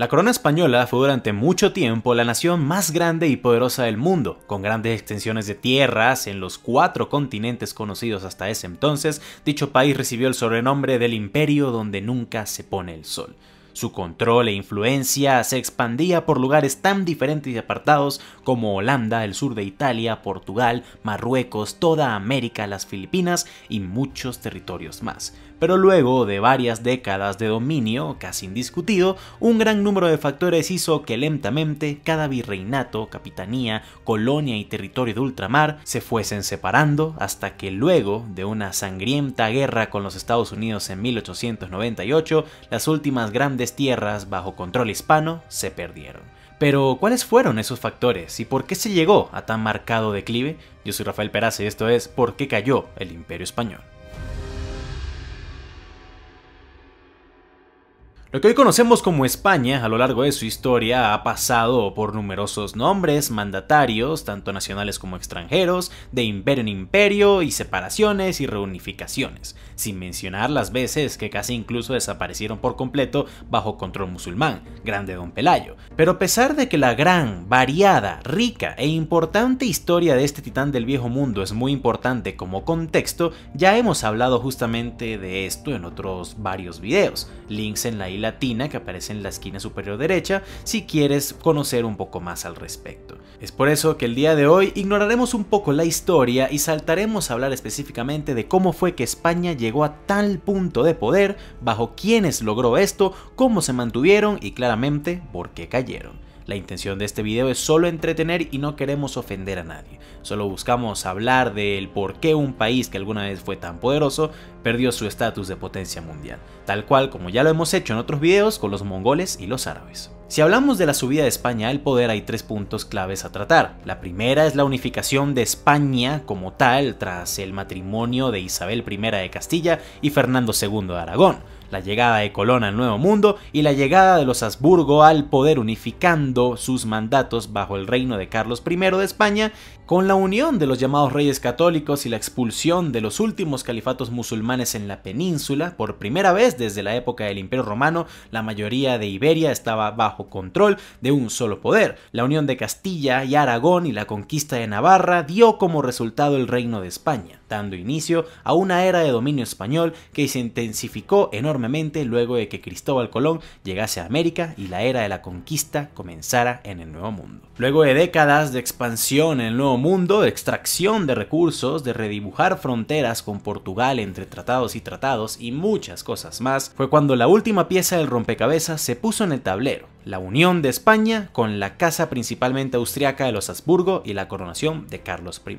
La corona española fue durante mucho tiempo la nación más grande y poderosa del mundo, con grandes extensiones de tierras en los cuatro continentes conocidos hasta ese entonces, dicho país recibió el sobrenombre del imperio donde nunca se pone el sol. Su control e influencia se expandía por lugares tan diferentes y apartados como Holanda, el sur de Italia, Portugal, Marruecos, toda América, las Filipinas y muchos territorios más. Pero luego de varias décadas de dominio, casi indiscutido, un gran número de factores hizo que lentamente cada virreinato, capitanía, colonia y territorio de ultramar se fuesen separando hasta que luego de una sangrienta guerra con los Estados Unidos en 1898, las últimas grandes tierras bajo control hispano se perdieron. Pero, ¿cuáles fueron esos factores y por qué se llegó a tan marcado declive? Yo soy Rafael Peraza y esto es ¿Por qué cayó el Imperio Español? Lo que hoy conocemos como España a lo largo de su historia ha pasado por numerosos nombres, mandatarios, tanto nacionales como extranjeros, de imperio en imperio y separaciones y reunificaciones, sin mencionar las veces que casi incluso desaparecieron por completo bajo control musulmán, grande don Pelayo. Pero a pesar de que la gran, variada, rica e importante historia de este titán del viejo mundo es muy importante como contexto, ya hemos hablado justamente de esto en otros varios videos, links en la latina que aparece en la esquina superior derecha si quieres conocer un poco más al respecto. Es por eso que el día de hoy ignoraremos un poco la historia y saltaremos a hablar específicamente de cómo fue que España llegó a tal punto de poder, bajo quiénes logró esto, cómo se mantuvieron y claramente por qué cayeron. La intención de este video es solo entretener y no queremos ofender a nadie. Solo buscamos hablar del por qué un país que alguna vez fue tan poderoso perdió su estatus de potencia mundial, tal cual como ya lo hemos hecho en otros videos con los mongoles y los árabes. Si hablamos de la subida de España al poder hay tres puntos claves a tratar. La primera es la unificación de España como tal tras el matrimonio de Isabel I de Castilla y Fernando II de Aragón la llegada de Colón al Nuevo Mundo y la llegada de los Habsburgo al poder unificando sus mandatos bajo el reino de Carlos I de España, con la unión de los llamados reyes católicos y la expulsión de los últimos califatos musulmanes en la península, por primera vez desde la época del Imperio Romano, la mayoría de Iberia estaba bajo control de un solo poder. La unión de Castilla y Aragón y la conquista de Navarra dio como resultado el reino de España dando inicio a una era de dominio español que se intensificó enormemente luego de que Cristóbal Colón llegase a América y la era de la conquista comenzara en el Nuevo Mundo. Luego de décadas de expansión en el Nuevo Mundo, de extracción de recursos, de redibujar fronteras con Portugal entre tratados y tratados y muchas cosas más, fue cuando la última pieza del rompecabezas se puso en el tablero, la unión de España con la casa principalmente austriaca de los Habsburgo y la coronación de Carlos I.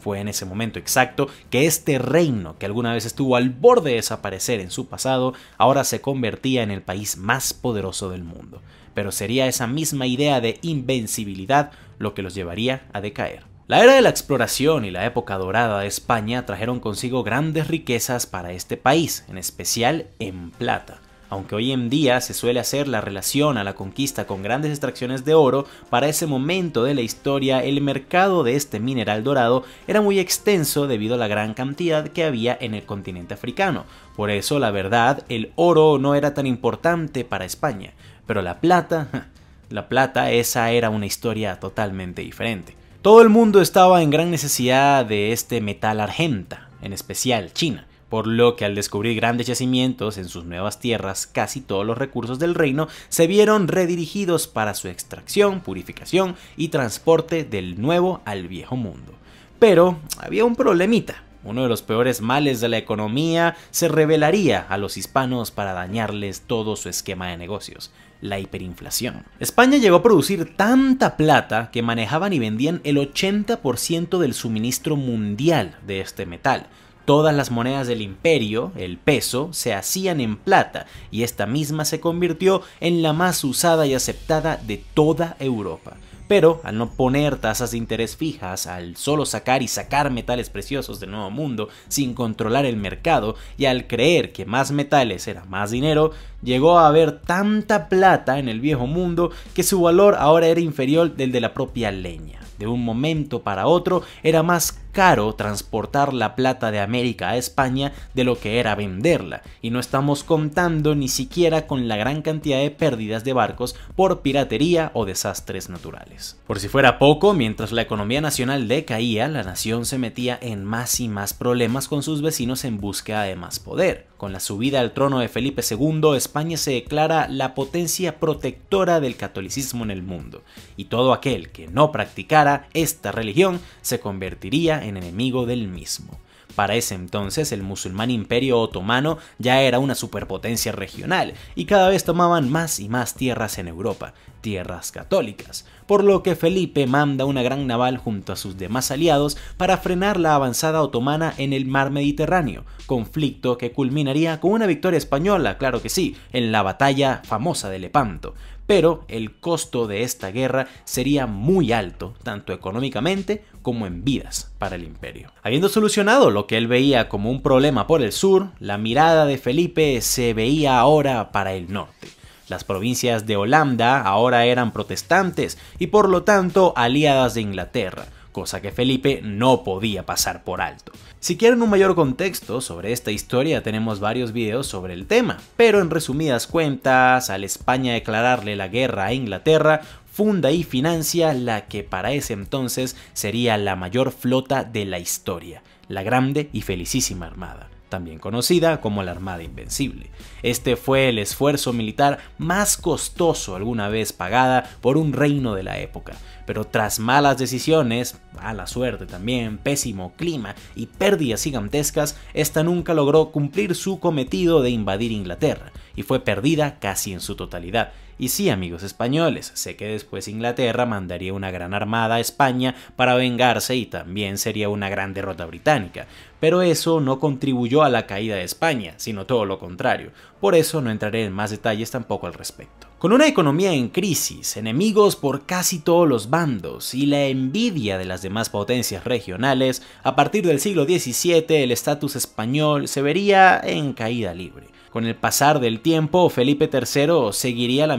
Fue en ese momento exacto que este reino, que alguna vez estuvo al borde de desaparecer en su pasado, ahora se convertía en el país más poderoso del mundo. Pero sería esa misma idea de invencibilidad lo que los llevaría a decaer. La era de la exploración y la época dorada de España trajeron consigo grandes riquezas para este país, en especial en plata aunque hoy en día se suele hacer la relación a la conquista con grandes extracciones de oro, para ese momento de la historia el mercado de este mineral dorado era muy extenso debido a la gran cantidad que había en el continente africano. Por eso, la verdad, el oro no era tan importante para España, pero la plata, la plata, esa era una historia totalmente diferente. Todo el mundo estaba en gran necesidad de este metal argenta, en especial China por lo que al descubrir grandes yacimientos en sus nuevas tierras, casi todos los recursos del reino se vieron redirigidos para su extracción, purificación y transporte del nuevo al viejo mundo. Pero había un problemita. Uno de los peores males de la economía se revelaría a los hispanos para dañarles todo su esquema de negocios, la hiperinflación. España llegó a producir tanta plata que manejaban y vendían el 80% del suministro mundial de este metal, Todas las monedas del imperio, el peso, se hacían en plata y esta misma se convirtió en la más usada y aceptada de toda Europa. Pero al no poner tasas de interés fijas, al solo sacar y sacar metales preciosos del Nuevo Mundo sin controlar el mercado y al creer que más metales era más dinero, llegó a haber tanta plata en el Viejo Mundo que su valor ahora era inferior del de la propia leña. De un momento para otro era más caro transportar la plata de América a España de lo que era venderla, y no estamos contando ni siquiera con la gran cantidad de pérdidas de barcos por piratería o desastres naturales. Por si fuera poco, mientras la economía nacional decaía, la nación se metía en más y más problemas con sus vecinos en busca de más poder. Con la subida al trono de Felipe II, España se declara la potencia protectora del catolicismo en el mundo, y todo aquel que no practicara esta religión se convertiría en enemigo del mismo. Para ese entonces el musulmán imperio otomano ya era una superpotencia regional y cada vez tomaban más y más tierras en Europa, tierras católicas, por lo que Felipe manda una gran naval junto a sus demás aliados para frenar la avanzada otomana en el mar Mediterráneo, conflicto que culminaría con una victoria española, claro que sí, en la batalla famosa de Lepanto, pero el costo de esta guerra sería muy alto, tanto económicamente como en vidas para el imperio. Habiendo solucionado lo que él veía como un problema por el sur, la mirada de Felipe se veía ahora para el norte. Las provincias de Holanda ahora eran protestantes y por lo tanto aliadas de Inglaterra, cosa que Felipe no podía pasar por alto. Si quieren un mayor contexto sobre esta historia tenemos varios videos sobre el tema, pero en resumidas cuentas, al España declararle la guerra a Inglaterra, funda y financia la que para ese entonces sería la mayor flota de la historia, la grande y felicísima armada también conocida como la Armada Invencible. Este fue el esfuerzo militar más costoso alguna vez pagada por un reino de la época, pero tras malas decisiones, mala suerte también, pésimo clima y pérdidas gigantescas, esta nunca logró cumplir su cometido de invadir Inglaterra y fue perdida casi en su totalidad y sí, amigos españoles, sé que después Inglaterra mandaría una gran armada a España para vengarse y también sería una gran derrota británica, pero eso no contribuyó a la caída de España, sino todo lo contrario. Por eso no entraré en más detalles tampoco al respecto. Con una economía en crisis, enemigos por casi todos los bandos y la envidia de las demás potencias regionales, a partir del siglo XVII el estatus español se vería en caída libre. Con el pasar del tiempo, Felipe III seguiría la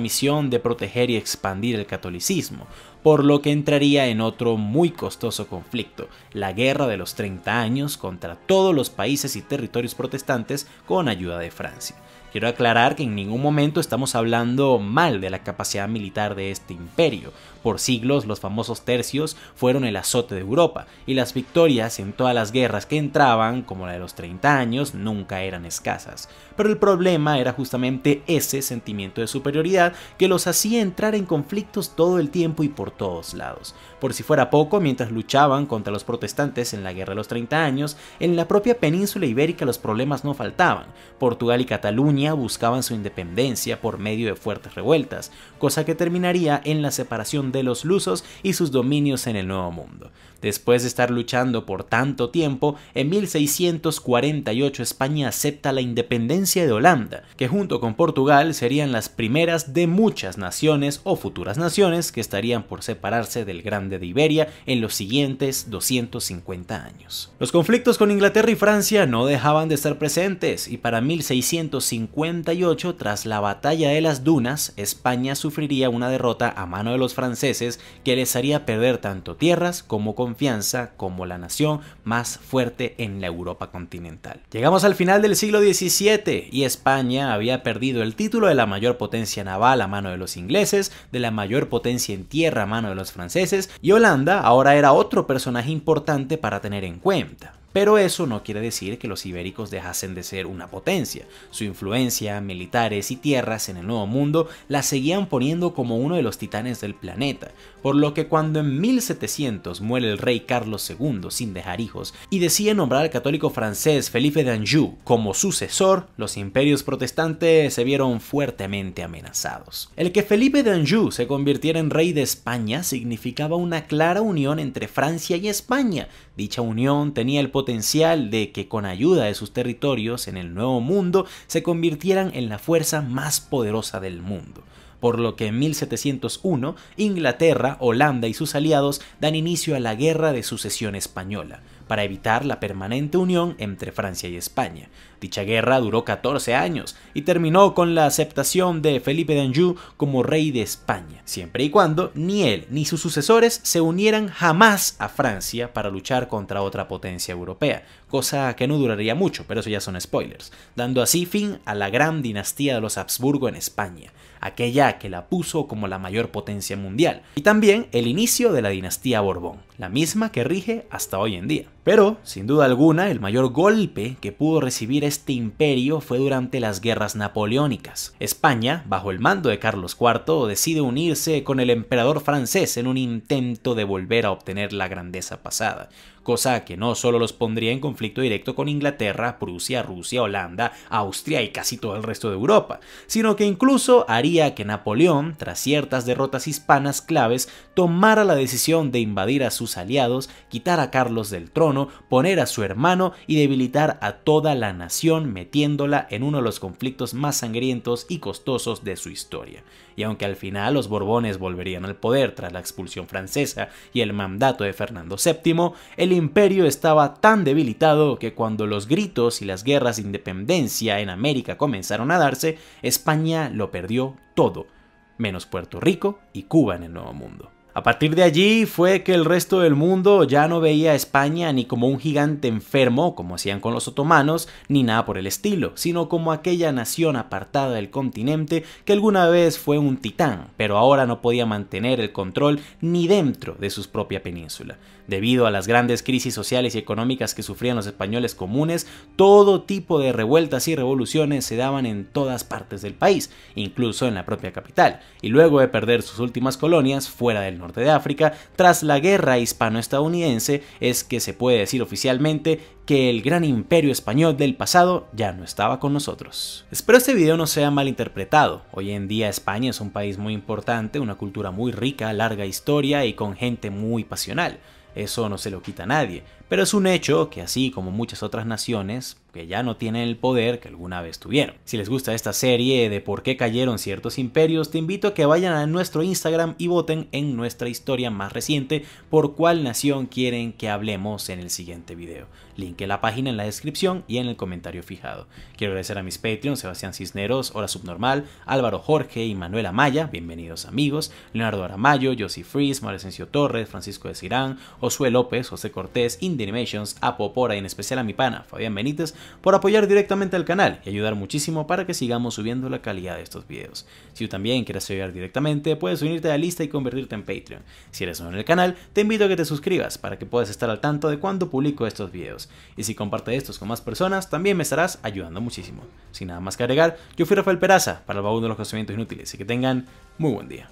de proteger y expandir el catolicismo, por lo que entraría en otro muy costoso conflicto, la Guerra de los 30 Años contra todos los países y territorios protestantes con ayuda de Francia. Quiero aclarar que en ningún momento estamos hablando mal de la capacidad militar de este imperio. Por siglos los famosos tercios fueron el azote de Europa, y las victorias en todas las guerras que entraban, como la de los 30 años, nunca eran escasas. Pero el problema era justamente ese sentimiento de superioridad que los hacía entrar en conflictos todo el tiempo y por todos lados. Por si fuera poco, mientras luchaban contra los protestantes en la Guerra de los 30 años, en la propia península ibérica los problemas no faltaban. Portugal y Cataluña buscaban su independencia por medio de fuertes revueltas, cosa que terminaría en la separación de los lusos y sus dominios en el Nuevo Mundo. Después de estar luchando por tanto tiempo, en 1648 España acepta la independencia de Holanda, que junto con Portugal serían las primeras de muchas naciones o futuras naciones que estarían por separarse del Grande de Iberia en los siguientes 250 años. Los conflictos con Inglaterra y Francia no dejaban de estar presentes y para 1650 58, tras la batalla de las dunas, España sufriría una derrota a mano de los franceses que les haría perder tanto tierras como confianza como la nación más fuerte en la Europa continental. Llegamos al final del siglo XVII y España había perdido el título de la mayor potencia naval a mano de los ingleses, de la mayor potencia en tierra a mano de los franceses y Holanda ahora era otro personaje importante para tener en cuenta. Pero eso no quiere decir que los ibéricos dejasen de ser una potencia. Su influencia, militares y tierras en el Nuevo Mundo la seguían poniendo como uno de los titanes del planeta, por lo que cuando en 1700 muere el rey Carlos II sin dejar hijos y decide nombrar al católico francés Felipe d'Anjou como sucesor, los imperios protestantes se vieron fuertemente amenazados. El que Felipe d'Anjou se convirtiera en rey de España significaba una clara unión entre Francia y España. Dicha unión tenía el poder potencial de que con ayuda de sus territorios en el Nuevo Mundo se convirtieran en la fuerza más poderosa del mundo por lo que en 1701 Inglaterra, Holanda y sus aliados dan inicio a la Guerra de Sucesión Española, para evitar la permanente unión entre Francia y España. Dicha guerra duró 14 años y terminó con la aceptación de Felipe de Anjou como rey de España, siempre y cuando ni él ni sus sucesores se unieran jamás a Francia para luchar contra otra potencia europea, cosa que no duraría mucho, pero eso ya son spoilers, dando así fin a la gran dinastía de los Habsburgo en España, aquella que la puso como la mayor potencia mundial, y también el inicio de la dinastía Borbón, la misma que rige hasta hoy en día. Pero, sin duda alguna, el mayor golpe que pudo recibir este imperio fue durante las guerras napoleónicas. España, bajo el mando de Carlos IV, decide unirse con el emperador francés en un intento de volver a obtener la grandeza pasada, cosa que no solo los pondría en conflicto directo con Inglaterra, Prusia, Rusia, Holanda, Austria y casi todo el resto de Europa, sino que incluso haría que Napoleón, tras ciertas derrotas hispanas claves, tomara la decisión de invadir a sus aliados, quitar a Carlos del trono, poner a su hermano y debilitar a toda la nación metiéndola en uno de los conflictos más sangrientos y costosos de su historia y aunque al final los Borbones volverían al poder tras la expulsión francesa y el mandato de Fernando VII, el imperio estaba tan debilitado que cuando los gritos y las guerras de independencia en América comenzaron a darse, España lo perdió todo, menos Puerto Rico y Cuba en el Nuevo Mundo. A partir de allí fue que el resto del mundo ya no veía a España ni como un gigante enfermo, como hacían con los otomanos, ni nada por el estilo, sino como aquella nación apartada del continente que alguna vez fue un titán, pero ahora no podía mantener el control ni dentro de su propia península. Debido a las grandes crisis sociales y económicas que sufrían los españoles comunes, todo tipo de revueltas y revoluciones se daban en todas partes del país, incluso en la propia capital, y luego de perder sus últimas colonias fuera del norte de África tras la guerra hispano-estadounidense es que se puede decir oficialmente que el gran imperio español del pasado ya no estaba con nosotros. Espero este video no sea interpretado, Hoy en día España es un país muy importante, una cultura muy rica, larga historia y con gente muy pasional. Eso no se lo quita a nadie, pero es un hecho que así como muchas otras naciones, que ya no tienen el poder que alguna vez tuvieron. Si les gusta esta serie de por qué cayeron ciertos imperios, te invito a que vayan a nuestro Instagram y voten en nuestra historia más reciente por cuál nación quieren que hablemos en el siguiente video. Link en la página en la descripción y en el comentario fijado. Quiero agradecer a mis Patreons, Sebastián Cisneros, Hora Subnormal, Álvaro Jorge y Manuel Amaya, bienvenidos amigos, Leonardo Aramayo, Josie Fries, Mauricio Torres, Francisco de Cirán, Josué López, José Cortés, Indie Animations, Apopora y en especial a mi pana, Fabián Benítez, por apoyar directamente al canal y ayudar muchísimo para que sigamos subiendo la calidad de estos videos. Si tú también quieres ayudar directamente, puedes unirte a la lista y convertirte en Patreon. Si eres nuevo en el canal, te invito a que te suscribas para que puedas estar al tanto de cuando publico estos videos. Y si comparte estos con más personas, también me estarás ayudando muchísimo. Sin nada más que agregar, yo fui Rafael Peraza para el baúl de los conocimientos inútiles y que tengan muy buen día.